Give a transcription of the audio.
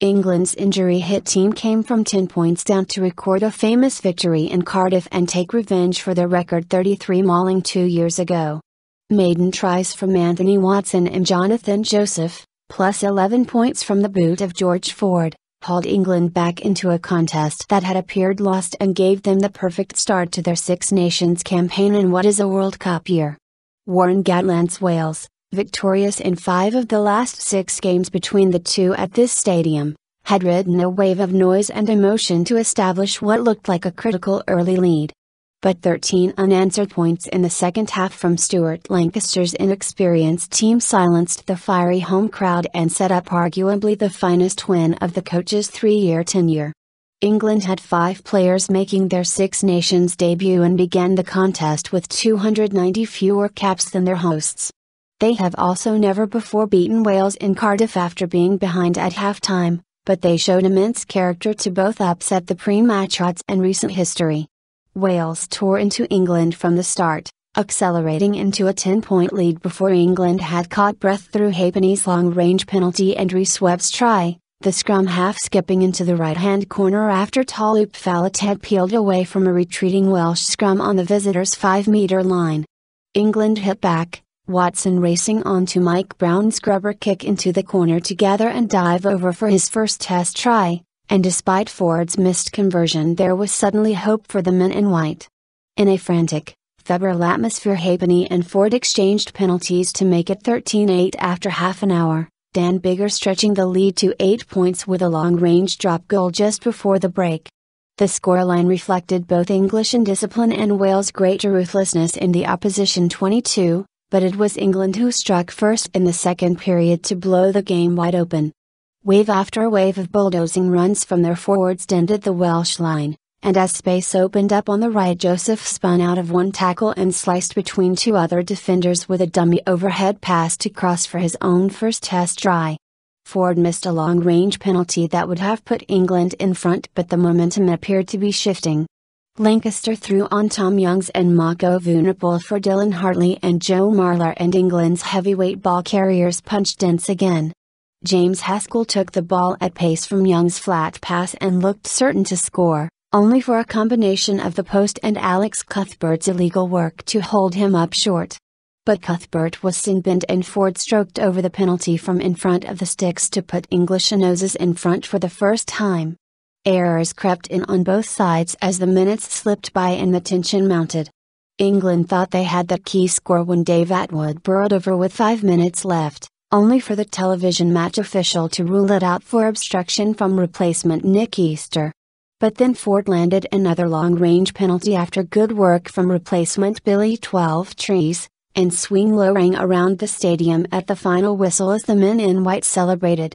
England's injury hit team came from 10 points down to record a famous victory in Cardiff and take revenge for their record 33 mauling two years ago. Maiden tries from Anthony Watson and Jonathan Joseph, plus 11 points from the boot of George Ford, hauled England back into a contest that had appeared lost and gave them the perfect start to their Six Nations campaign in what is a World Cup year. Warren Gatland's Wales, victorious in five of the last six games between the two at this stadium, had ridden a wave of noise and emotion to establish what looked like a critical early lead. But 13 unanswered points in the second half from Stuart Lancaster's inexperienced team silenced the fiery home crowd and set up arguably the finest win of the coach's three year tenure. England had five players making their Six Nations debut and began the contest with 290 fewer caps than their hosts. They have also never before beaten Wales in Cardiff after being behind at halftime, but they showed immense character to both upset the pre-match odds and recent history. Wales tore into England from the start, accelerating into a 10-point lead before England had caught breath through Hapenny's long-range penalty and Reece Webb's try, the scrum half skipping into the right-hand corner after Talib Fallett had peeled away from a retreating Welsh scrum on the visitors' 5-metre line. England hit back, Watson racing onto Mike Brown's grubber kick into the corner to gather and dive over for his first test try, and despite Ford's missed conversion there was suddenly hope for the men in white. In a frantic, febrile atmosphere Hapenny and Ford exchanged penalties to make it 13-8 after half an hour, Dan Bigger stretching the lead to 8 points with a long-range drop goal just before the break. The scoreline reflected both English indiscipline and Wales' greater ruthlessness in the opposition 22, but it was England who struck first in the second period to blow the game wide open. Wave after wave of bulldozing runs from their forwards dented the Welsh line, and as space opened up on the right, Joseph spun out of one tackle and sliced between two other defenders with a dummy overhead pass to cross for his own first test try. Ford missed a long range penalty that would have put England in front, but the momentum appeared to be shifting. Lancaster threw on Tom Youngs and Mako Vunipal for Dylan Hartley and Joe Marler and England's heavyweight ball carriers punched dense again. James Haskell took the ball at pace from Young's flat pass and looked certain to score, only for a combination of the post and Alex Cuthbert's illegal work to hold him up short. But Cuthbert was sin-binned and Ford stroked over the penalty from in front of the sticks to put English noses in front for the first time. Errors crept in on both sides as the minutes slipped by and the tension mounted. England thought they had the key score when Dave Atwood burrowed over with five minutes left, only for the television match official to rule it out for obstruction from replacement Nick Easter. But then Ford landed another long range penalty after good work from replacement Billy 12 Trees, and swing low rang around the stadium at the final whistle as the men in white celebrated.